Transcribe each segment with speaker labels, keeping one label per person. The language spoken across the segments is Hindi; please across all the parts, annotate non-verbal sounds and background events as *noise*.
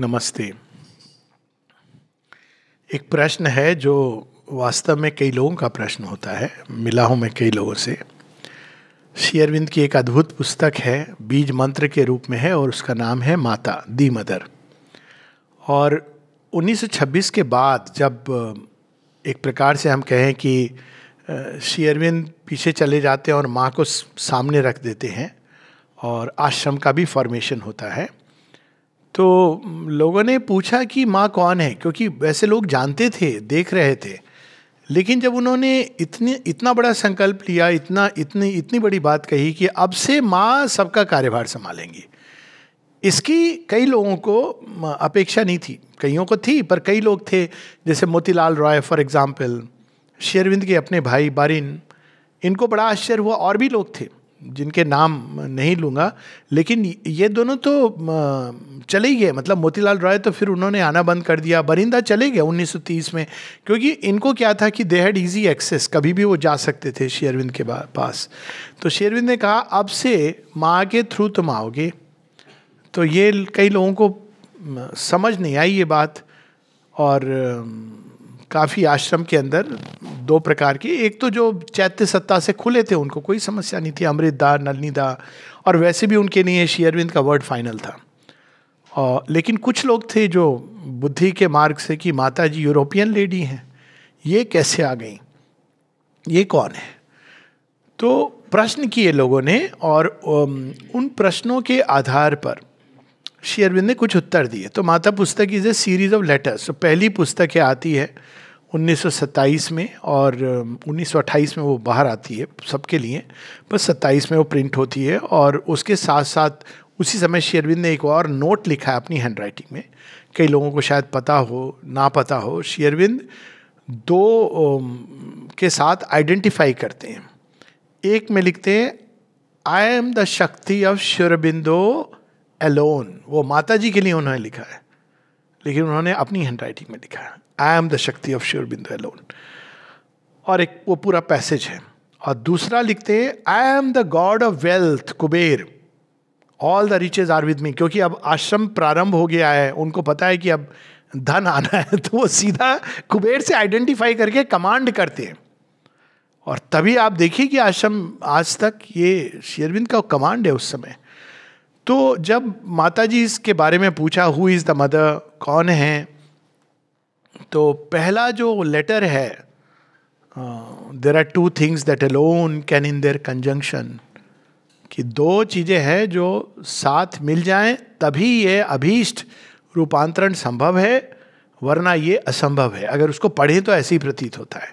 Speaker 1: नमस्ते एक प्रश्न है जो वास्तव में कई लोगों का प्रश्न होता है मिला हूँ मैं कई लोगों से श्री अरविंद की एक अद्भुत पुस्तक है बीज मंत्र के रूप में है और उसका नाम है माता दी मदर और 1926 के बाद जब एक प्रकार से हम कहें कि श्री अरविंद पीछे चले जाते हैं और माँ को सामने रख देते हैं और आश्रम का भी फॉर्मेशन होता है तो लोगों ने पूछा कि माँ कौन है क्योंकि वैसे लोग जानते थे देख रहे थे लेकिन जब उन्होंने इतने इतना बड़ा संकल्प लिया इतना इतनी इतनी बड़ी बात कही कि अब से माँ सबका कार्यभार संभालेंगी इसकी कई लोगों को अपेक्षा नहीं थी कईयों को थी पर कई लोग थे जैसे मोतीलाल रॉय फॉर एग्जाम्पल शेरविंद के अपने भाई बारिन इनको बड़ा आश्चर्य हुआ और भी लोग थे जिनके नाम नहीं लूँगा लेकिन ये दोनों तो चले ही गए मतलब मोतीलाल रॉय तो फिर उन्होंने आना बंद कर दिया बरिंदा चले गए 1930 में क्योंकि इनको क्या था कि दे हैड इजी एक्सेस कभी भी वो जा सकते थे शेरविंद के पास तो शेरविंद ने कहा अब से माँ के थ्रू तुम आओगे तो ये कई लोगों को समझ नहीं आई ये बात और काफ़ी आश्रम के अंदर दो प्रकार के एक तो जो चैत्य सत्ता से खुले थे उनको कोई समस्या नहीं थी अमृत दा नलनी दा और वैसे भी उनके लिए श्री अरविंद का वर्ड फाइनल था और लेकिन कुछ लोग थे जो बुद्धि के मार्ग से कि माता जी यूरोपियन लेडी हैं ये कैसे आ गई ये कौन है तो प्रश्न किए लोगों ने और उन प्रश्नों के आधार पर श्री अरविंद ने कुछ उत्तर दिए तो माता पुस्तक is a series of letters तो पहली पुस्तक है आती है 1927 में और 1928 में वो बाहर आती है सबके लिए पर 27 में वो प्रिंट होती है और उसके साथ साथ उसी समय शेरविंद ने एक और नोट लिखा है अपनी हैंड राइटिंग में कई लोगों को शायद पता हो ना पता हो शेरविंद दो के साथ आइडेंटिफाई करते हैं एक में लिखते हैं I am the Shakti of Sri Aurobindo alone वो माता जी के लिए उन्होंने लिखा है लेकिन उन्होंने अपनी हैंड राइटिंग में लिखा है I am the Shakti of Sri Aurobindo alone और एक वो पूरा पैसेज है और दूसरा लिखते हैं I am the god of wealth Kuber all the riches are with me क्योंकि अब आश्रम प्रारंभ हो गया है उनको पता है कि अब धन आना है *laughs* तो वो सीधा कुबेर से आइडेंटिफाई करके कमांड करते हैं और तभी आप देखिए कि आश्रम आज तक ये शेरविंद का कमांड है उस समय तो जब माता जी इसके बारे में पूछा हु इज़ द मदर कौन है तो पहला जो लेटर है there are two things that alone can in their conjunction कि दो चीज़ें हैं जो साथ मिल जाएं तभी ये अभीष्ट रूपांतरण संभव है वरना ये असंभव है अगर उसको पढ़ें तो ऐसे ही प्रतीत होता है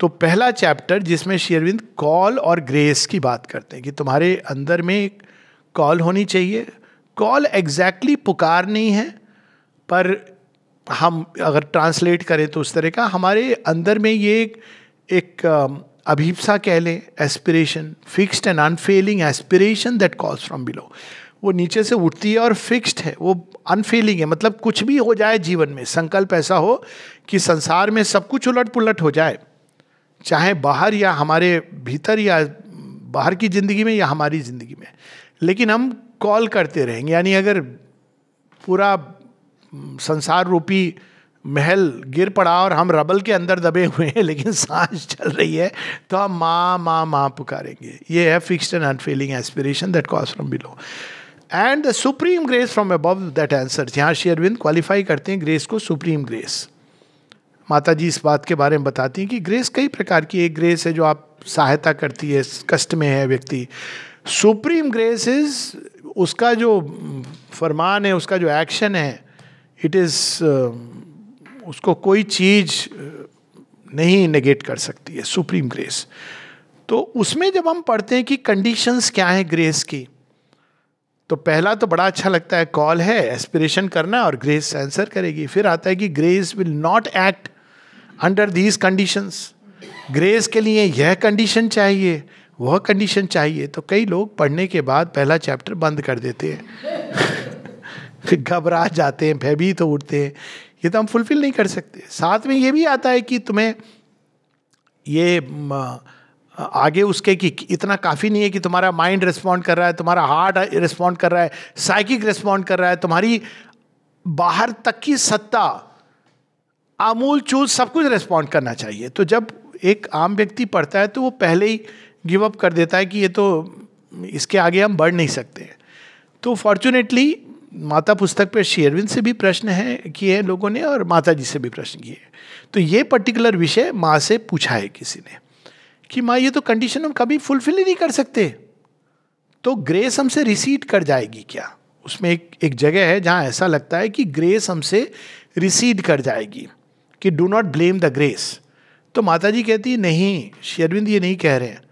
Speaker 1: तो पहला चैप्टर जिसमें शेरविंद कॉल और ग्रेस की बात करते हैं कि तुम्हारे अंदर में एक कॉल होनी चाहिए कॉल एग्जैक्टली exactly पुकार नहीं है पर हम अगर ट्रांसलेट करें तो उस तरह का हमारे अंदर में ये एक, एक अभीपसा कह लें aspiration fixed and unfailing aspiration that calls from below वो नीचे से उठती है और फिक्स्ड है वो अनफेलिंग है मतलब कुछ भी हो जाए जीवन में संकल्प ऐसा हो कि संसार में सब कुछ उलट पुलट हो जाए चाहे बाहर या हमारे भीतर या बाहर की ज़िंदगी में या हमारी ज़िंदगी में लेकिन हम कॉल करते रहेंगे यानी अगर पूरा संसार रूपी महल गिर पड़ा और हम रबल के अंदर दबे हुए हैं लेकिन सांस चल रही है तो हम माँ माँ माँ पुकारेंगे ये है fix and unfailing aspiration that calls from below and the supreme grace from above that answer यहाँ शे अरविंद क्वालिफाई करते हैं ग्रेस को सुप्रीम ग्रेस माता जी इस बात के बारे में बताती हैं कि ग्रेस कई प्रकार की एक ग्रेस है जो आप सहायता करती है कष्ट में है व्यक्ति सुप्रीम ग्रेस इज उसका जो फरमान है उसका जो एक्शन है इट इज उसको कोई चीज नहीं नेगेट कर सकती है सुप्रीम ग्रेस तो उसमें जब हम पढ़ते हैं कि कंडीशंस क्या हैं ग्रेस की तो पहला तो बड़ा अच्छा लगता है कॉल है एस्पिरेशन करना और ग्रेस आंसर करेगी फिर आता है कि grace will not act under these conditions grace के लिए यह कंडीशन चाहिए वह कंडीशन चाहिए तो कई लोग पढ़ने के बाद पहला चैप्टर बंद कर देते हैं घबरा जाते हैं भयभीत तो उठते हैं ये तो हम फुलफिल नहीं कर सकते साथ में ये भी आता है कि तुम्हें ये आगे उसके कि इतना काफ़ी नहीं है कि तुम्हारा माइंड रिस्पॉन्ड कर रहा है तुम्हारा हार्ट रिस्पॉन्ड कर रहा है साइकिक रिस्पॉन्ड कर रहा है तुम्हारी बाहर तक की सत्ता आमूल चूल सब कुछ रिस्पॉन्ड करना चाहिए तो जब एक आम व्यक्ति पढ़ता है तो वो पहले ही गिव अप कर देता है कि ये तो इसके आगे हम बढ़ नहीं सकते तो फॉर्चुनेटली माता पुस्तक पर शेयरविंद से भी प्रश्न है किए हैं लोगों ने और माता जी से भी प्रश्न किए तो ये पर्टिकुलर विषय माँ से पूछा है किसी ने कि माँ ये तो कंडीशन हम कभी फुलफिल ही नहीं कर सकते तो ग्रेस हमसे रिसीट कर जाएगी क्या उसमें एक एक जगह है जहाँ ऐसा लगता है कि ग्रेस हमसे रिसीड कर जाएगी कि do not blame the grace तो माता जी कहती नहीं शेरविंद ये नहीं कह रहे हैं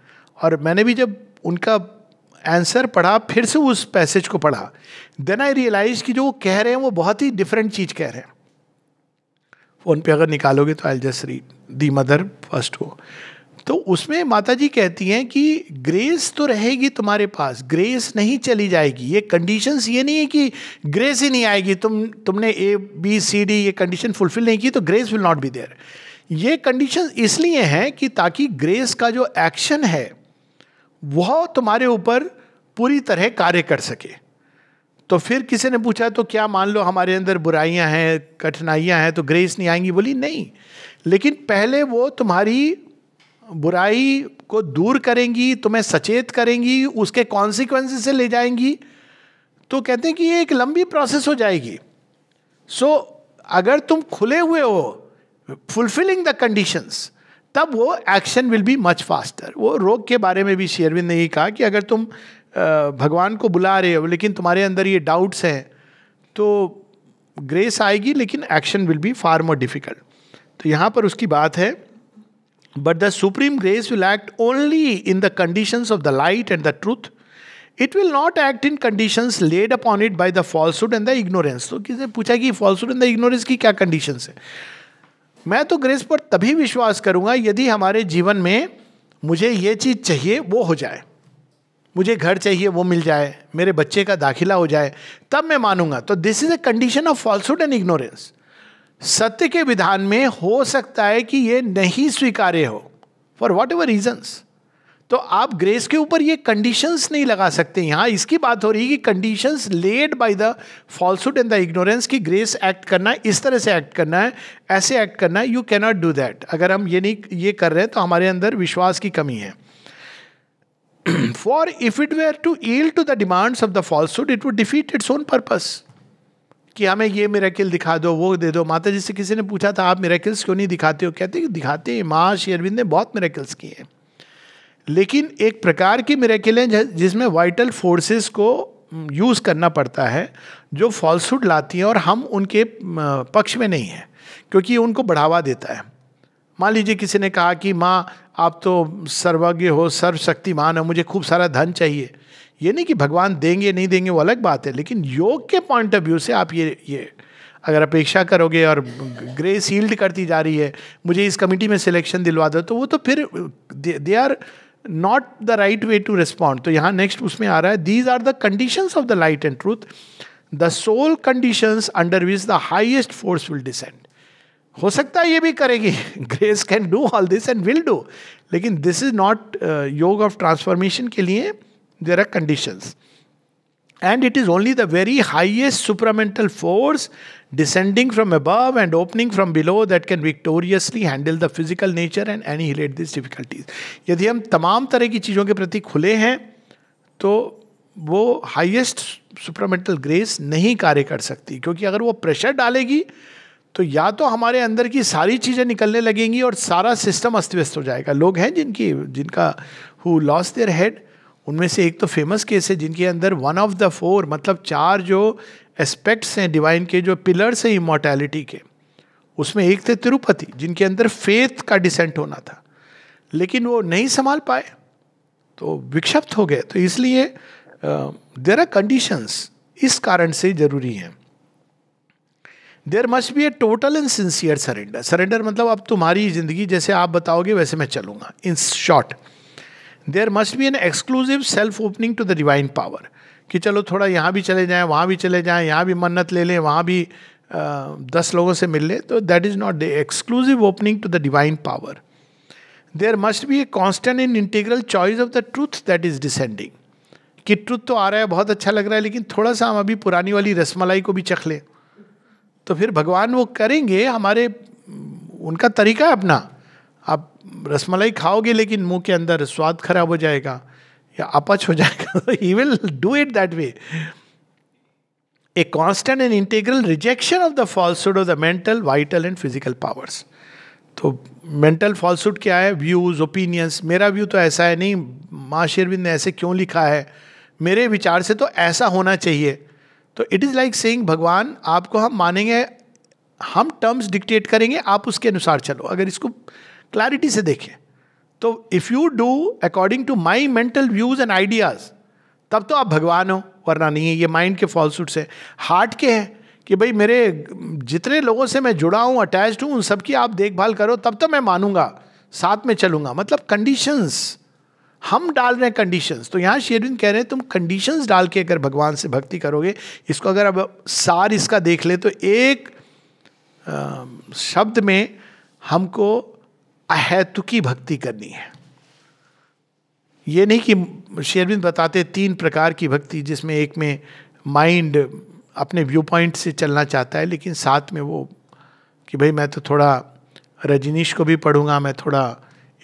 Speaker 1: और मैंने भी जब उनका आंसर पढ़ा फिर से उस पैसेज को पढ़ा देन आई रियलाइज कि जो वो कह रहे हैं वो बहुत ही डिफरेंट चीज़ कह रहे हैं फ़ोन पे अगर निकालोगे तो I just read the mother first हो तो उसमें माता जी कहती हैं कि ग्रेस तो रहेगी तुम्हारे पास ग्रेस नहीं चली जाएगी ये कंडीशंस ये नहीं है कि ग्रेस ही नहीं आएगी तुम तुमने ए बी सी डी ये कंडीशन फुलफिल नहीं की तो grace will not be there ये कंडीशन इसलिए हैं कि ताकि ग्रेस का जो एक्शन है वह तुम्हारे ऊपर पूरी तरह कार्य कर सके तो फिर किसी ने पूछा तो क्या मान लो हमारे अंदर बुराइयां हैं कठिनाइयां हैं तो ग्रेस नहीं आएंगी बोली नहीं लेकिन पहले वो तुम्हारी बुराई को दूर करेंगी तुम्हें सचेत करेंगी उसके कॉन्सिक्वेंसेस से ले जाएंगी तो कहते हैं कि ये एक लंबी प्रोसेस हो जाएगी सो so, अगर तुम खुले हुए हो फुलफिलिंग द कंडीशंस तब वो action will be much faster वो रोग के बारे में भी शेयरविंद ने ही कहा कि अगर तुम भगवान को बुला रहे हो लेकिन तुम्हारे अंदर ये डाउट्स हैं तो ग्रेस आएगी लेकिन action will be far more difficult तो यहाँ पर उसकी बात है but the supreme grace will act only in the conditions of the light and the truth it will not act in condition laid upon it by the falsehood and the ignorance तो किसी ने पूछा कि फॉल्सुड एंड द इग्नोरेंस की क्या कंडीशन है मैं तो ग्रेस पर तभी विश्वास करूंगा यदि हमारे जीवन में मुझे ये चीज़ चाहिए वो हो जाए मुझे घर चाहिए वो मिल जाए मेरे बच्चे का दाखिला हो जाए तब मैं मानूंगा तो this is a condition of falsehood and ignorance सत्य के विधान में हो सकता है कि ये नहीं स्वीकार्य हो फॉर वॉट एवर रीजन्स तो आप ग्रेस के ऊपर ये कंडीशंस नहीं लगा सकते यहाँ इसकी बात हो रही है कि conditions laid by the falsehood and the ignorance की ग्रेस एक्ट करना है इस तरह से एक्ट करना है ऐसे एक्ट करना है यू कैनॉट डू दैट अगर हम ये नहीं ये कर रहे हैं तो हमारे अंदर विश्वास की कमी है for if it were to yield to the demands of the falsehood it would defeat its own purpose कि हमें ये मेरा दिखा दो वो दे दो माता जी से किसी ने पूछा था आप मेरा क्यों नहीं दिखाते हो कहते दिखाते हैं माँ श्री अरविंद ने बहुत मेरा किए हैं लेकिन एक प्रकार की मेरेकिल है जिसमें वाइटल फोर्सेस को यूज़ हम्म, करना पड़ता है जो फॉल्सुड लाती हैं और हम उनके पक्ष में नहीं हैं क्योंकि उनको बढ़ावा देता है मान लीजिए किसी ने कहा कि माँ आप तो सर्वज्ञ हो सर्वशक्तिमान हो मुझे खूब सारा धन चाहिए ये नहीं कि भगवान देंगे नहीं देंगे वो अलग बात है लेकिन योग के पॉइंट ऑफ व्यू से आप ये ये अगर अपेक्षा करोगे और ग्रे सील्ड करती जा रही है मुझे इस कमेटी में सिलेक्शन दिलवा दो तो वो तो फिर they are not the right way to respond तो यहाँ नेक्स्ट उसमें आ रहा है these are the condition of the light and truth the sole condition under which the highest force will descend हो सकता है ये भी करेगी grace can do all this and will do लेकिन this is not yoga of transformation के लिए there are conditions and it is only the very highest supramental force descending from above and opening from below that can victoriously handle the physical nature and annihilate these difficulties यदि हम तमाम तरह की चीज़ों के प्रति खुले हैं तो वो हाईएस्ट सुपरामेंटल ग्रेस नहीं कार्य कर सकती क्योंकि अगर वो प्रेशर डालेगी तो या तो हमारे अंदर की सारी चीज़ें निकलने लगेंगी और सारा सिस्टम अस्त व्यस्त हो जाएगा लोग हैं जिनकी जिनका हु लॉस देयर हेड उनमें से एक तो फेमस केस है जिनके अंदर वन ऑफ द फोर मतलब चार जो एस्पेक्ट्स हैं डिवाइन के जो पिलर्स हैं इमोर्टैलिटी के उसमें एक थे तिरुपति जिनके अंदर फेथ का डिसेंट होना था लेकिन वो नहीं संभाल पाए तो विक्षिप्त हो गए तो इसलिए देर आर कंडीशंस इस कारण से जरूरी हैं there must be a total and sincere surrender surrender मतलब अब तुम्हारी जिंदगी जैसे आप बताओगे वैसे मैं चलूंगा in short there must be an exclusive self opening to the divine power कि चलो थोड़ा यहाँ भी चले जाएँ वहाँ भी चले जाएँ यहाँ भी मन्नत ले लें वहाँ भी दस लोगों से मिल लें तो that is not the exclusive opening to the divine power there must be a constant and integral choice of the truth that is descending कि ट्रूथ तो आ रहा है बहुत अच्छा लग रहा है लेकिन थोड़ा सा हम अभी पुरानी वाली रसमलाई को भी चख लें तो फिर भगवान वो करेंगे हमारे उनका तरीका है अपना आप रसमलाई खाओगे लेकिन मुंह के अंदर स्वाद खराब हो जाएगा या अपच हो जाएगा he will do it that way a constant and integral rejection of the falsehood of the mental vital and physical powers तो मेंटल फॉल्सुड क्या है व्यूज ओपिनियंस मेरा व्यू तो ऐसा है नहीं माँ शेरविंद ने ऐसे क्यों लिखा है मेरे विचार से तो ऐसा होना चाहिए तो इट इज़ लाइक सेइंग भगवान आपको हम मानेंगे हम टर्म्स डिक्टेट करेंगे आप उसके अनुसार चलो अगर इसको क्लैरिटी से देखें तो if you do according to my mental views and ideas तब तो आप भगवान हो वरना नहीं है ये माइंड के फॉल्सूट है हार्ट के हैं कि भाई मेरे जितने लोगों से मैं जुड़ा हूँ अटैच हूँ उन सबकी आप देखभाल करो तब तो मैं मानूंगा साथ में चलूंगा मतलब कंडीशंस हम डाल रहे हैं कंडीशंस तो यहाँ शेरविंद कह रहे हैं तुम कंडीशंस डाल के अगर भगवान से भक्ति करोगे इसको अगर अब सार इसका देख ले तो एक आ, शब्द में हमको अहेतु की भक्ति करनी है ये नहीं कि शेरविंद बताते तीन प्रकार की भक्ति जिसमें एक में माइंड अपने व्यू पॉइंट से चलना चाहता है लेकिन साथ में वो कि भाई मैं तो थोड़ा रजनीश को भी पढ़ूंगा मैं थोड़ा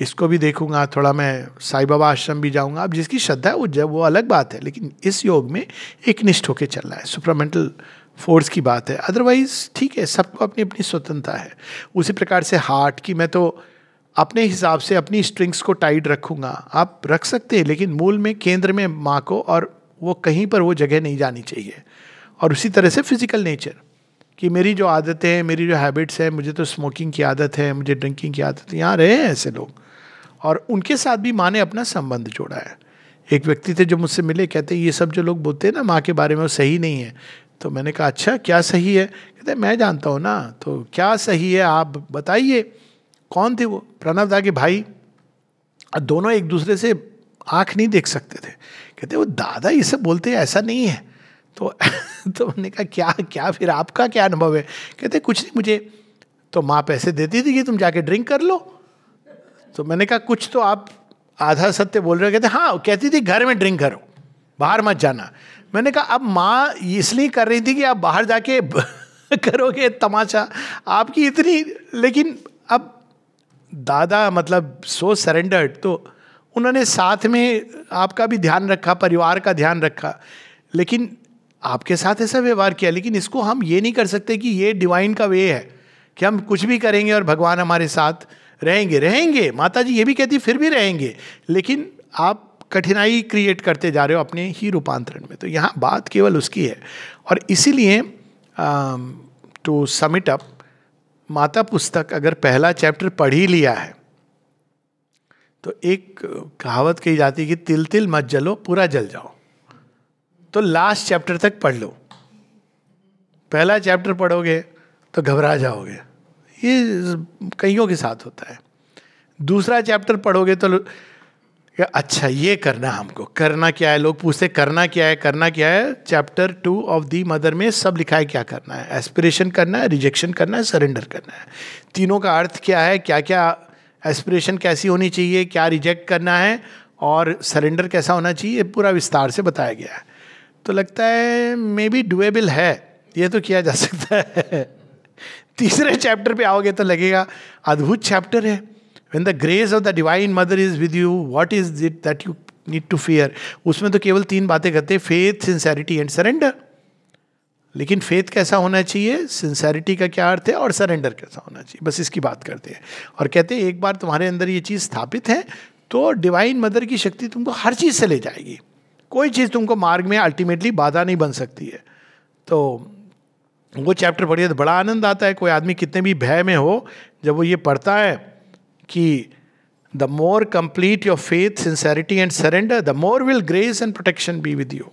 Speaker 1: इसको भी देखूंगा थोड़ा मैं साई बाबा आश्रम भी जाऊंगा अब जिसकी श्रद्धा है वो जब वो अलग बात है लेकिन इस योग में एक निष्ठ होकर चलना है सुपरामेंटल फोर्स की बात है अदरवाइज ठीक है सबको अपनी अपनी स्वतंत्रता है उसी प्रकार से हार्ट की मैं तो अपने हिसाब से अपनी स्ट्रिंग्स को टाइट रखूँगा आप रख सकते हैं लेकिन मूल में केंद्र में माँ को और वो कहीं पर वो जगह नहीं जानी चाहिए और उसी तरह से फिजिकल नेचर कि मेरी जो आदतें हैं मेरी जो हैबिट्स हैं मुझे तो स्मोकिंग की आदत है मुझे ड्रिंकिंग की आदत है यहाँ रहे हैं ऐसे लोग और उनके साथ भी माँ ने अपना संबंध जोड़ा है एक व्यक्ति थे जो मुझसे मिले कहते ये सब जो लोग बोलते हैं ना माँ के बारे में वो सही नहीं है तो मैंने कहा अच्छा क्या सही है कहते मैं जानता हूँ ना तो क्या सही है आप बताइए कौन थे वो प्रणव दा के भाई और दोनों एक दूसरे से आंख नहीं देख सकते थे कहते वो दादा ये सब बोलते ऐसा नहीं है तो *laughs* तो मैंने कहा क्या क्या फिर आपका क्या अनुभव है कहते कुछ नहीं मुझे तो माँ पैसे देती थी कि तुम जाके ड्रिंक कर लो तो मैंने कहा कुछ तो आप आधा सत्य बोल रहे कहते हाँ कहती थी घर में ड्रिंक करो बाहर मत जाना मैंने कहा अब माँ इसलिए कर रही थी कि आप बाहर जाके *laughs* करोगे तमाशा आपकी इतनी लेकिन अब दादा मतलब सो सरेंडर्ड तो उन्होंने साथ में आपका भी ध्यान रखा परिवार का ध्यान रखा लेकिन आपके साथ ऐसा व्यवहार किया लेकिन इसको हम ये नहीं कर सकते कि ये डिवाइन का वे है कि हम कुछ भी करेंगे और भगवान हमारे साथ रहेंगे रहेंगे माता जी ये भी कहती फिर भी रहेंगे लेकिन आप कठिनाई क्रिएट करते जा रहे हो अपने ही रूपांतरण में तो यहाँ बात केवल उसकी है और इसीलिए टू समिट अप माता पुस्तक अगर पहला चैप्टर पढ़ ही लिया है तो एक कहावत कही जाती है कि तिल तिल मत जलो पूरा जल जाओ तो लास्ट चैप्टर तक पढ़ लो पहला चैप्टर पढ़ोगे तो घबरा जाओगे ये कईयों के साथ होता है दूसरा चैप्टर पढ़ोगे तो कि अच्छा ये करना हमको करना क्या है लोग पूछते करना क्या है करना क्या है chapter two of the mother में सब लिखा है क्या करना है एस्पिरेशन करना है रिजेक्शन करना है सरेंडर करना है तीनों का अर्थ क्या है क्या क्या एस्पिरेशन कैसी होनी चाहिए क्या रिजेक्ट करना है और सरेंडर कैसा होना चाहिए पूरा विस्तार से बताया गया है तो लगता है मे बी डुएबल है ये तो किया जा सकता है *laughs* तीसरे चैप्टर पे आओगे तो लगेगा अद्भुत चैप्टर है when the grace of the divine mother is with you what is it that you need to fear उसमें तो केवल तीन बातें करते हैं फेथ सिंसेरिटी एंड सरेंडर लेकिन फेथ कैसा होना चाहिए सिंसेरिटी का क्या अर्थ है और सरेंडर कैसा होना चाहिए बस इसकी बात करते हैं और कहते हैं एक बार तुम्हारे अंदर ये चीज़ स्थापित है तो डिवाइन मदर की शक्ति तुमको हर चीज़ से ले जाएगी कोई चीज़ तुमको मार्ग में अल्टीमेटली बाधा नहीं बन सकती है तो वो चैप्टर पढ़िए तो बड़ा आनंद आता है कोई आदमी कितने भी भय में हो जब वो ये पढ़ता है कि the more complete your faith sincerity and surrender the more will grace and protection be with you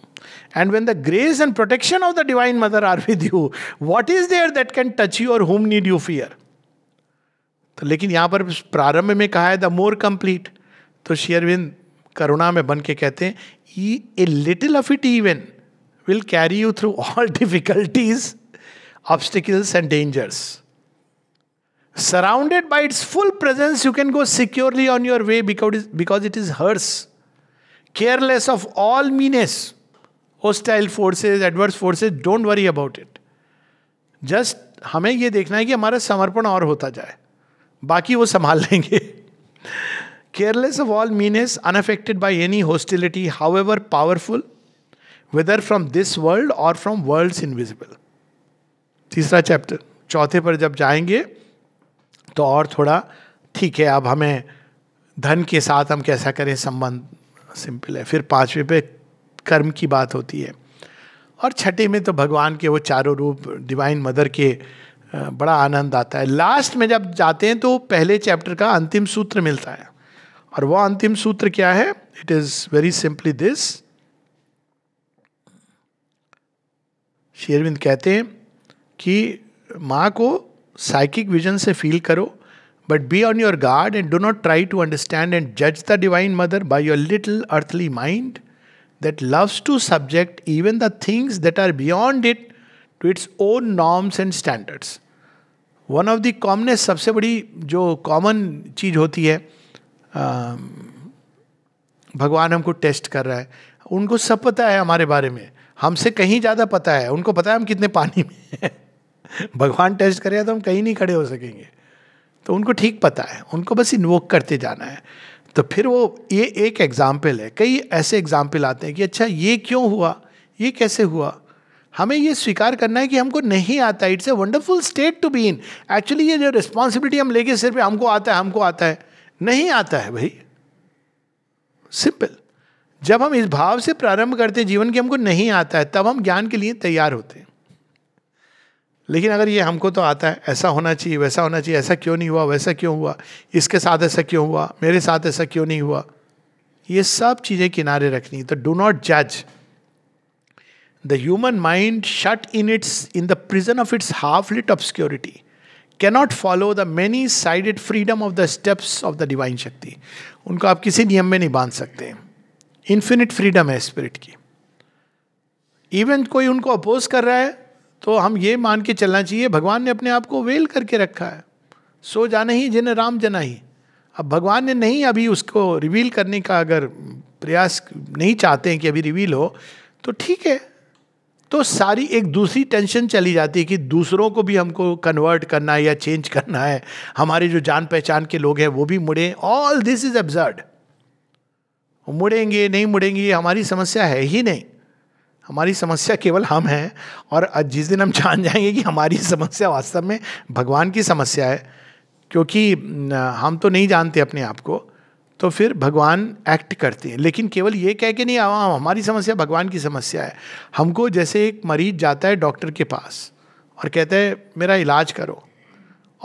Speaker 1: and when the grace and protection of the divine mother are with you what is there that can touch you or whom need you fear तो लेकिन यहाँ पर प्रारंभ में कहा है द मोर कंप्लीट तो शेयरविंद करुणा में बन के कहते हैं ई a little of it even will carry you through all difficulties obstacles and dangers Surrounded by its full presence, you can go securely on your way because, because it is hers. Careless of all meanness, hostile forces, adverse forces, don't worry about it. Just हमें ये देखना है कि हमारा समर्पण और होता जाए बाकी वो संभाल लेंगे careless of all meanness, unaffected by any hostility, however powerful, whether from this world or from worlds invisible. तीसरा चैप्टर चौथे पर जब जाएंगे तो और थोड़ा ठीक है अब हमें धन के साथ हम कैसा करें संबंध सिंपल है फिर पांचवें पे कर्म की बात होती है और छठे में तो भगवान के वो चारों रूप डिवाइन मदर के बड़ा आनंद आता है लास्ट में जब जाते हैं तो पहले चैप्टर का अंतिम सूत्र मिलता है और वो अंतिम सूत्र क्या है it is very simply this Sri Aurobindo कहते हैं कि माँ को साइकिक विजन से फील करो but be on your guard and do not try to understand and जज the divine mother by your little earthly mind that loves to subject even the things that are beyond it to its own norms and standards one of the commonest सबसे बड़ी जो कॉमन चीज होती है भगवान हमको टेस्ट कर रहा है उनको सब पता है हमारे बारे में हमसे कहीं ज़्यादा पता है उनको पता है हम कितने पानी में हैं भगवान टेस्ट करेगा तो हम कहीं नहीं खड़े हो सकेंगे तो उनको ठीक पता है उनको बस इन्वोक करते जाना है तो फिर वो ये एक एग्जाम्पल है कई ऐसे एग्जाम्पल आते हैं कि अच्छा ये क्यों हुआ ये कैसे हुआ हमें ये स्वीकार करना है कि हमको नहीं आता it's a wonderful state to be in actually ये जो रिस्पॉन्सिबिलिटी हम लेके सिर्फ हमको आता है हमको आता है नहीं आता है भाई सिंपल जब हम इस भाव से प्रारंभ करते जीवन के हमको नहीं आता है तब हम ज्ञान के लिए तैयार होते हैं लेकिन अगर ये हमको तो आता है ऐसा होना चाहिए वैसा होना चाहिए ऐसा क्यों नहीं हुआ वैसा क्यों हुआ इसके साथ ऐसा क्यों हुआ मेरे साथ ऐसा क्यों नहीं हुआ ये सब चीज़ें किनारे रखनी तो डू नॉट जज the human mind shut in its in the prison of its half lit obscurity cannot follow the many sided freedom of the steps of the divine Shakti उनको आप किसी नियम में नहीं बांध सकते इन्फिनिट फ्रीडम है स्पिरिट की इवन कोई उनको अपोज कर रहा है तो हम ये मान के चलना चाहिए भगवान ने अपने आप को वेल करके रखा है सो जाना ही जिन्हें राम जना ही अब भगवान ने नहीं अभी उसको रिवील करने का अगर प्रयास नहीं चाहते हैं कि अभी रिवील हो तो ठीक है तो सारी एक दूसरी टेंशन चली जाती है कि दूसरों को भी हमको कन्वर्ट करना है या चेंज करना है हमारे जो जान पहचान के लोग हैं वो भी मुड़े ऑल दिस इज एब्जर्ड मुड़ेंगे नहीं मुड़ेंगे हमारी समस्या है ही नहीं हमारी समस्या केवल हम हैं और जिस दिन हम जान जाएंगे कि हमारी समस्या वास्तव में भगवान की समस्या है क्योंकि हम तो नहीं जानते अपने आप को तो फिर भगवान एक्ट करते हैं लेकिन केवल ये कह के नहीं आवा हाँ, हमारी समस्या भगवान की समस्या है हमको जैसे एक मरीज जाता है डॉक्टर के पास और कहता है मेरा इलाज करो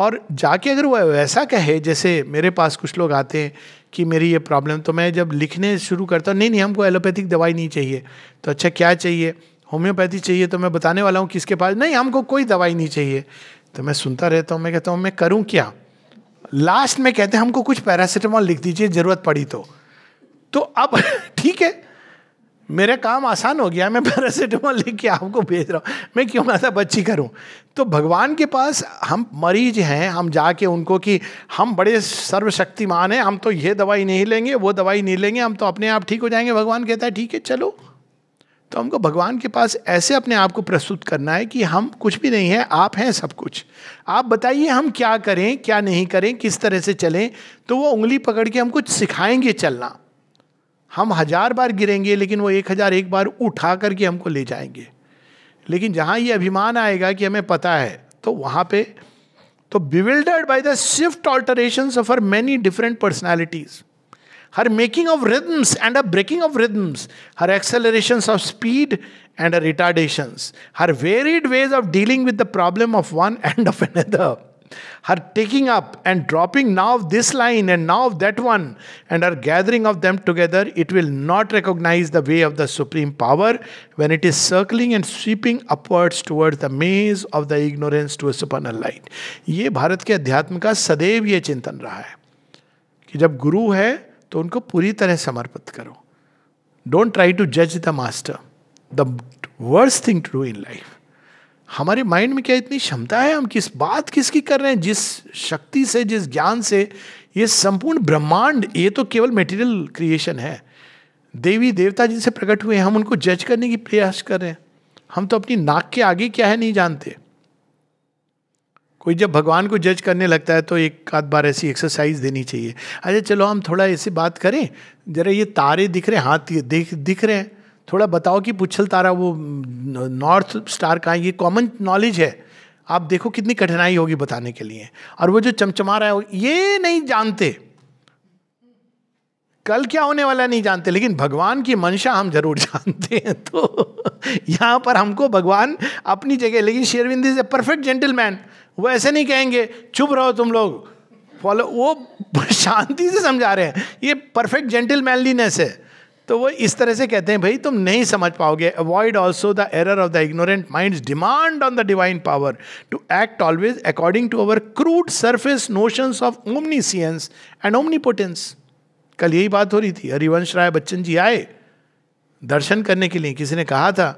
Speaker 1: और जाके अगर वो वैसा कहे जैसे मेरे पास कुछ लोग आते हैं कि मेरी ये प्रॉब्लम तो मैं जब लिखने शुरू करता हूँ नहीं नहीं हमको एलोपैथिक दवाई नहीं चाहिए तो अच्छा क्या चाहिए होम्योपैथी चाहिए तो मैं बताने वाला हूँ किसके पास नहीं हमको कोई दवाई नहीं चाहिए तो मैं सुनता रहता हूँ मैं कहता हूँ मैं करूँ क्या लास्ट में कहते हैं हमको कुछ पैरासीटामॉल लिख दीजिए ज़रूरत पड़ी तो तो अब *laughs* ठीक है मेरे काम आसान हो गया मैं पैरासीटामोल लेके आपको भेज रहा हूँ मैं क्यों माता बच्ची करूँ तो भगवान के पास हम मरीज हैं हम जाके उनको कि हम बड़े सर्वशक्तिमान हैं हम तो ये दवाई नहीं लेंगे वो दवाई नहीं लेंगे हम तो अपने आप ठीक हो जाएंगे भगवान कहता है ठीक है चलो तो हमको भगवान के पास ऐसे अपने आप को प्रस्तुत करना है कि हम कुछ भी नहीं है आप हैं सब कुछ आप बताइए हम क्या करें क्या नहीं करें किस तरह से चलें तो वो उंगली पकड़ के हम कुछ सिखाएंगे चलना हम हजार बार गिरेंगे लेकिन वो एक हजार एक बार उठा करके हमको ले जाएंगे लेकिन जहाँ ये अभिमान आएगा कि हमें पता है तो वहाँ पे तो bewildered by the swift alteration of her many different personalities her making of rhythms and a breaking of rhythms her acceleration of speed and retardations her varied ways of dealing with the problem of one and of another her taking up and dropping of this line and now that one and her gathering of them together it will not recognise the way of the supreme power when it is circling and sweeping upwards towards the maze of the ignorance to super light ये भारत के अध्यात्म का सदैव ये चिंतन रहा है कि जब गुरु है तो उनको पूरी तरह समर्पित करो डोंट ट्राई टू जज the master the worst thing to do in life हमारे माइंड में क्या इतनी क्षमता है हम किस बात किसकी कर रहे हैं जिस शक्ति से जिस ज्ञान से ये संपूर्ण ब्रह्मांड ये तो केवल मेटेरियल क्रिएशन है देवी देवता जिनसे प्रकट हुए हैं हम उनको जज करने की प्रयास कर रहे हैं हम तो अपनी नाक के आगे क्या है नहीं जानते कोई जब भगवान को जज करने लगता है तो एक आध बार ऐसी एक्सरसाइज देनी चाहिए अरे चलो हम थोड़ा ऐसी बात करें जरा ये तारे दिख रहे हैं हाथ दिख दिख रहे हैं थोड़ा बताओ कि पुछल तारा वो नॉर्थ स्टार का ये कॉमन नॉलेज है आप देखो कितनी कठिनाई होगी बताने के लिए और वो जो चमचमा रहा है ये नहीं जानते कल क्या होने वाला नहीं जानते लेकिन भगवान की मंशा हम जरूर जानते हैं तो यहाँ पर हमको भगवान अपनी जगह लेकिन शेरविंद इज ए परफेक्ट जेंटलमैन वो ऐसे नहीं कहेंगे चुप रहो तुम लोग फॉलो वो शांति से समझा रहे हैं ये परफेक्ट जेंटलमैनलीनेस है तो वो इस तरह से कहते हैं भाई तुम नहीं समझ पाओगे avoid also the error of the ignorant mind demand on the divine power to act always according to our crude surface notions of omniscience and omnipotence कल यही बात हो रही थी हरिवंश राय बच्चन जी आए दर्शन करने के लिए किसी ने कहा था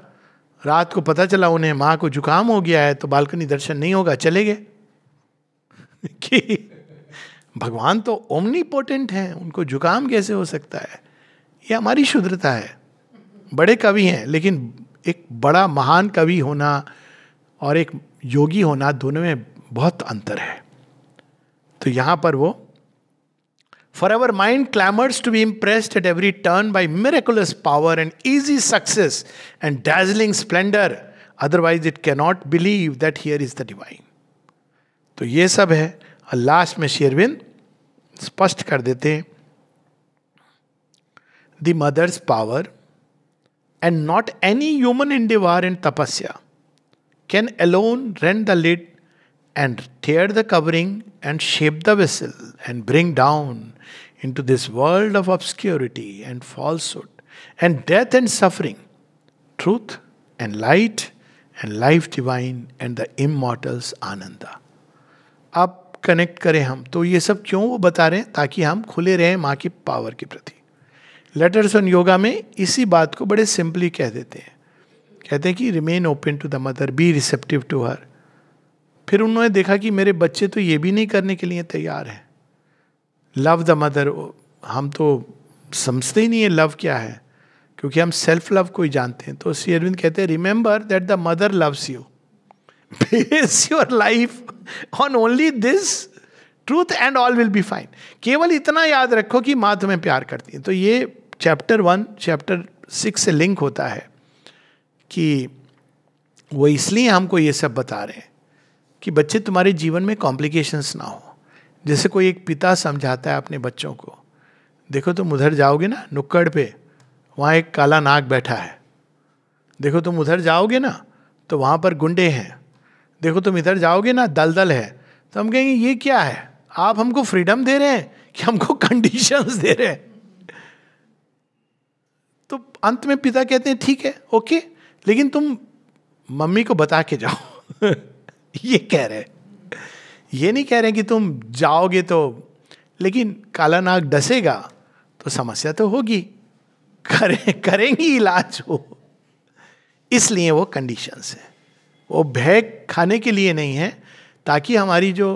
Speaker 1: रात को पता चला उन्हें माँ को जुकाम हो गया है तो बालकनी दर्शन नहीं होगा चले गए *laughs* कि भगवान तो ओमनीपोटेंट हैं उनको जुकाम कैसे हो सकता है ये हमारी शुद्रता है बड़े कवि हैं लेकिन एक बड़ा महान कवि होना और एक योगी होना दोनों में बहुत अंतर है तो यहां पर वो for ever mind clamours to be impressed at every turn by miraculous power and easy success and dazzling splendour otherwise it cannot believe that here is the divine तो ये सब है और लास्ट में शेरविन स्पष्ट कर देते हैं the mother's power and not any human endeavor in tapasya can alone rend the lid and tear the covering and shape the vessel and bring down into this world of obscurity and falsehood and death and suffering truth and light and life divine and the immortals ananda आप कनेक्ट करें हम तो ये सब क्यों वो बता रहे हैं ताकि हम खुले रहें माँ की पावर के प्रति लेटर्स ऑन योगा में इसी बात को बड़े सिंपली कह देते हैं कहते हैं कि remain open to the mother be receptive to her फिर उन्होंने देखा कि मेरे बच्चे तो ये भी नहीं करने के लिए तैयार हैं लव द मदर हम तो समझते ही नहीं है लव क्या है क्योंकि हम सेल्फ लव को ही जानते हैं तो श्री अरविंद कहते हैं remember that the mother loves you base your life on only this truth and all will be fine केवल इतना याद रखो कि माँ तुम्हें प्यार करती है तो ये चैप्टर वन चैप्टर सिक्स से लिंक होता है कि वो इसलिए हमको ये सब बता रहे हैं कि बच्चे तुम्हारे जीवन में कॉम्प्लिकेशंस ना हो जैसे कोई एक पिता समझाता है अपने बच्चों को देखो तुम उधर जाओगे ना नुक्कड़ पे वहाँ एक काला नाग बैठा है देखो तुम उधर जाओगे ना तो वहाँ पर गुंडे हैं देखो तुम इधर जाओगे ना दलदल है तो हम कहेंगे ये क्या है आप हमको फ्रीडम दे रहे हैं कि हमको कंडीशंस दे रहे हैं तो अंत में पिता कहते हैं ठीक है ओके लेकिन तुम मम्मी को बता के जाओ *laughs* ये कह रहे ये नहीं कह रहे कि तुम जाओगे तो लेकिन काला नाग डसेगा तो समस्या तो होगी करें करेंगी इलाज हो इसलिए वो कंडीशंस है वो भय खाने के लिए नहीं है ताकि हमारी जो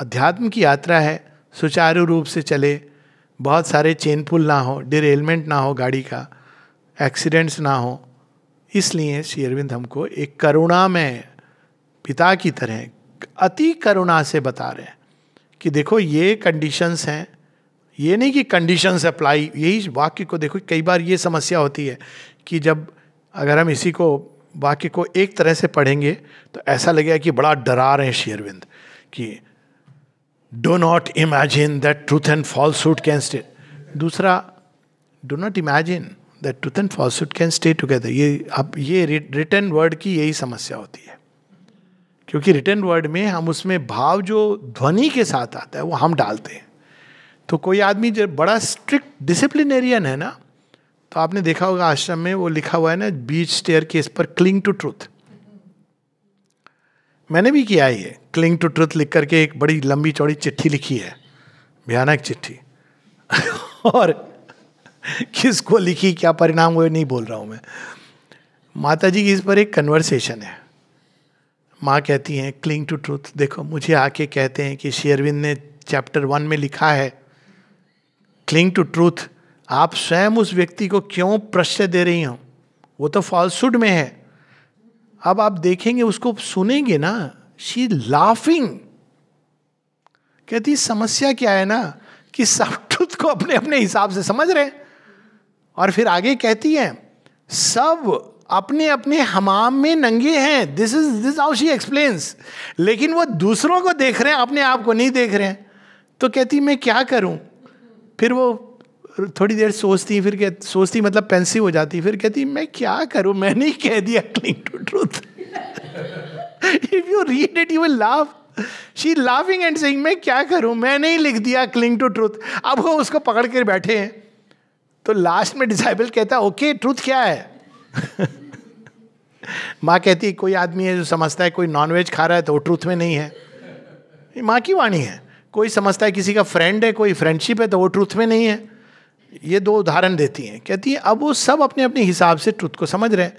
Speaker 1: अध्यात्म की यात्रा है सुचारू रूप से चले बहुत सारे चेन पुल ना हो डिरेलमेंट ना हो गाड़ी का एक्सीडेंट्स ना हो इसलिए श्री अरविंद हमको एक करुणा में पिता की तरह अति करुणा से बता रहे हैं कि देखो ये कंडीशंस हैं ये नहीं कि कंडीशंस अप्लाई यही वाक्य को देखो कई बार ये समस्या होती है कि जब अगर हम इसी को वाक्य को एक तरह से पढ़ेंगे तो ऐसा लगेगा कि बड़ा डरा रहे हैं शेयरविंद कि do not imagine that truth and falsehood can stay दूसरा do not imagine that truth and falsehood can stay together ये अब ये रिटर्न वर्ड की यही समस्या होती है क्योंकि रिटर्न वर्ड में हम उसमें भाव जो ध्वनि के साथ आता है वो हम डालते हैं तो कोई आदमी जब बड़ा स्ट्रिक्ट डिसिप्लिनेरियन है ना तो आपने देखा होगा आश्रम में वो लिखा हुआ है ना बीच स्टेयर केस पर क्लिंग टू ट्रूथ मैंने भी किया ये क्लिंग टू ट्रुथ लिख करके एक बड़ी लंबी चौड़ी चिट्ठी लिखी है भयानक चिट्ठी *laughs* और किसको लिखी क्या परिणाम हुए नहीं बोल रहा हूँ मैं माता जी की इस पर एक कन्वर्सेशन है माँ कहती हैं क्लिंग टू ट्रूथ देखो मुझे आके कहते हैं कि शेयरविंद ने चैप्टर वन में लिखा है क्लिंग टू ट्रूथ आप स्वयं उस व्यक्ति को क्यों प्रश्न दे रही हो वो तो फॉल्सुड में है अब आप देखेंगे उसको सुनेंगे ना शी लाफिंग कहती समस्या क्या है ना कि सब ट्रुथ को अपने अपने हिसाब से समझ रहे हैं और फिर आगे कहती है सब अपने अपने हमाम में नंगे हैं this is this how she explains लेकिन वो दूसरों को देख रहे हैं अपने आप को नहीं देख रहे हैं तो कहती मैं क्या करूं फिर वो थोड़ी देर सोचती फिर कह सोचती मतलब पेंसिव हो जाती फिर कहती मैं क्या करूं मैंने ही कह दिया cling to truth if you read it you will laugh she laughing and saying मैं क्या करूं मैंने ही लिख दिया क्लिंग टू ट्रूथ अब वो उसको पकड़ कर बैठे हैं तो लास्ट में डिसाइबल कहता ओके okay, ट्रूथ क्या है *laughs* माँ कहती कोई आदमी है जो समझता है कोई नॉनवेज खा रहा है तो वो ट्रूथ में नहीं है माँ की वाणी है कोई समझता है किसी का फ्रेंड है कोई फ्रेंडशिप है तो वो ट्रूथ में नहीं है ये दो उदाहरण देती हैं कहती हैं अब वो सब अपने अपने हिसाब से ट्रुथ को समझ रहे हैं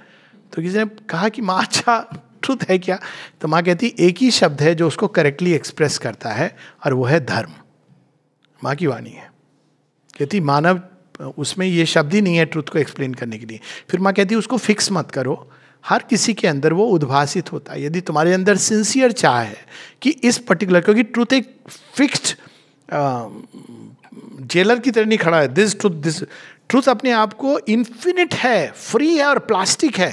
Speaker 1: तो किसी ने कहा कि माँ अच्छा ट्रुथ है क्या तो माँ कहती एक ही शब्द है जो उसको करेक्टली एक्सप्रेस करता है और वो है धर्म माँ की वाणी है कहती मानव उसमें ये शब्द ही नहीं है ट्रुथ को एक्सप्लेन करने के लिए फिर माँ कहती उसको फिक्स मत करो हर किसी के अंदर वो उद्भासित होता है यदि तुम्हारे अंदर सिंसियर चाह है कि इस पर्टिकुलर क्योंकि ट्रुथ एक फिक्स्ड जेलर um, की तरह नहीं खड़ा है दिस ट्रूथ दिस ट्रूथ अपने आप को इन्फिनिट है फ्री है और प्लास्टिक है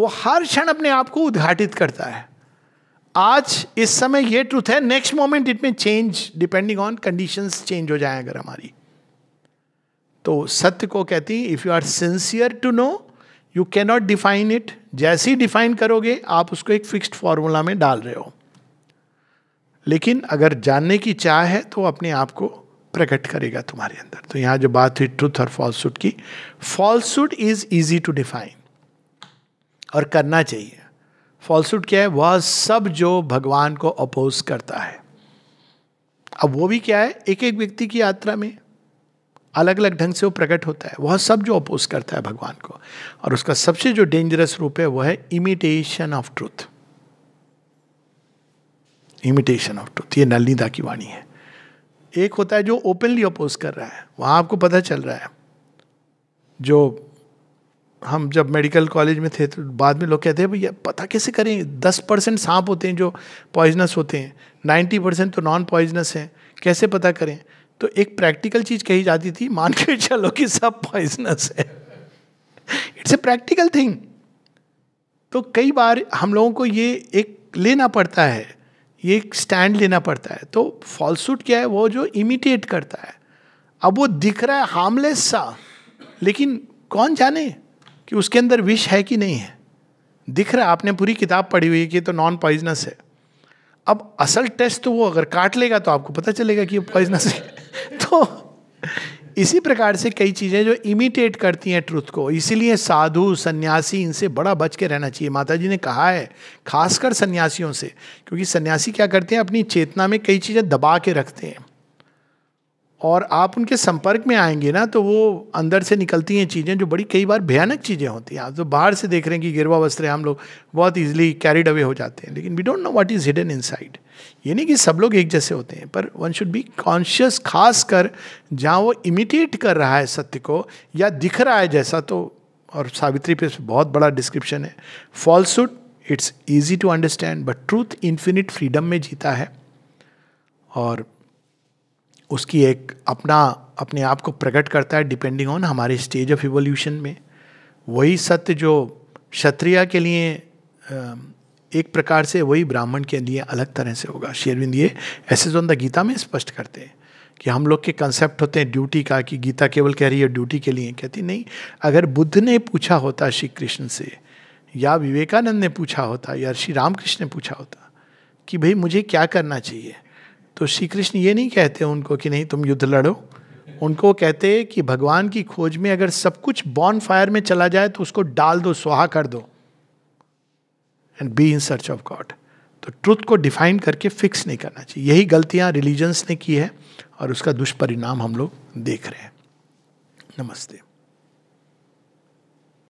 Speaker 1: वो हर क्षण अपने आप को उद्घाटित करता है आज इस समय ये ट्रूथ है नेक्स्ट मोमेंट इट में change depending on conditions change हो जाए अगर हमारी तो सत्य को कहती if you are sincere to know you cannot define it जैसे ही डिफाइन करोगे आप उसको एक फिक्स्ड फॉर्मूला में डाल रहे हो लेकिन अगर जानने की चाह है तो अपने आप को प्रकट करेगा तुम्हारे अंदर तो यहां जो बात हुई ट्रूथ और फॉल्सुड की falsehood is easy to define और करना चाहिए फॉल्सुड क्या है वह सब जो भगवान को अपोज करता है अब वो भी क्या है एक एक व्यक्ति की यात्रा में अलग अलग ढंग से वो प्रकट होता है वह सब जो अपोज करता है भगवान को और उसका सबसे जो डेंजरस रूप है वह है imitation of truth imitation of truth ये नलनीदा की वाणी है एक होता है जो ओपनली अपोज कर रहा है वहाँ आपको पता चल रहा है जो हम जब मेडिकल कॉलेज में थे तो बाद में लोग कहते हैं भैया पता कैसे करें दस परसेंट सांप होते हैं जो पॉइजनस होते हैं नाइन्टी परसेंट तो नॉन पॉइजनस हैं कैसे पता करें तो एक प्रैक्टिकल चीज़ कही जाती थी मान के चलो कि सब पॉइजनस है इट्स ए प्रैक्टिकल थिंग तो कई बार हम लोगों को ये एक लेना पड़ता है ये एक स्टैंड लेना पड़ता है तो फॉल्सूट क्या है वो जो इमिटेट करता है अब वो दिख रहा है हार्मलेस सा लेकिन कौन जाने कि उसके अंदर विष है कि नहीं है दिख रहा है आपने पूरी किताब पढ़ी हुई है कि तो नॉन पॉइजनस है अब असल टेस्ट तो वो अगर काट लेगा तो आपको पता चलेगा कि ये पॉइजनस है *laughs* तो इसी प्रकार से कई चीज़ें जो इमिटेट करती हैं ट्रुथ को इसीलिए साधु सन्यासी इनसे बड़ा बच के रहना चाहिए माता जी ने कहा है खासकर सन्यासियों से क्योंकि सन्यासी क्या करते हैं अपनी चेतना में कई चीज़ें दबा के रखते हैं और आप उनके संपर्क में आएंगे ना तो वो अंदर से निकलती हैं चीज़ें जो बड़ी कई बार भयानक चीज़ें होती हैं आप तो बाहर से देख रहे हैं कि गिरवा वस्त्र हम लोग बहुत ईजिली कैरिड अवे हो जाते हैं लेकिन we don't know what is hidden inside ये नहीं कि सब लोग एक जैसे होते हैं पर वन शुड बी कॉन्शियस खास कर जहाँ वो इमिटेट कर रहा है सत्य को या दिख रहा है जैसा तो और सावित्री पे बहुत बड़ा डिस्क्रिप्शन है falsehood it's easy to understand but truth infinite freedom में जीता है और उसकी एक अपना अपने आप को प्रकट करता है डिपेंडिंग ऑन हमारे स्टेज ऑफ इवोल्यूशन में वही सत्य जो क्षत्रिय के लिए एक प्रकार से वही ब्राह्मण के लिए अलग तरह से होगा शेरविंद ये ऐसे जो गीता में स्पष्ट करते हैं कि हम लोग के कंसेप्ट होते हैं ड्यूटी का कि गीता केवल कह रही है ड्यूटी के लिए कहती नहीं अगर बुद्ध ने पूछा होता श्री कृष्ण से या विवेकानंद ने पूछा होता या श्री रामकृष्ण ने पूछा होता कि भाई मुझे क्या करना चाहिए तो श्री कृष्ण ये नहीं कहते उनको कि नहीं तुम युद्ध लड़ो उनको कहते कि भगवान की खोज में अगर सब कुछ बॉन फायर में चला जाए तो उसको डाल दो स्वाहा कर दो and be in search of God तो ट्रुथ को डिफाइन करके फिक्स नहीं करना चाहिए यही गलतियां रिलीजन्स ने की है और उसका दुष्परिणाम हम लोग देख रहे हैं नमस्ते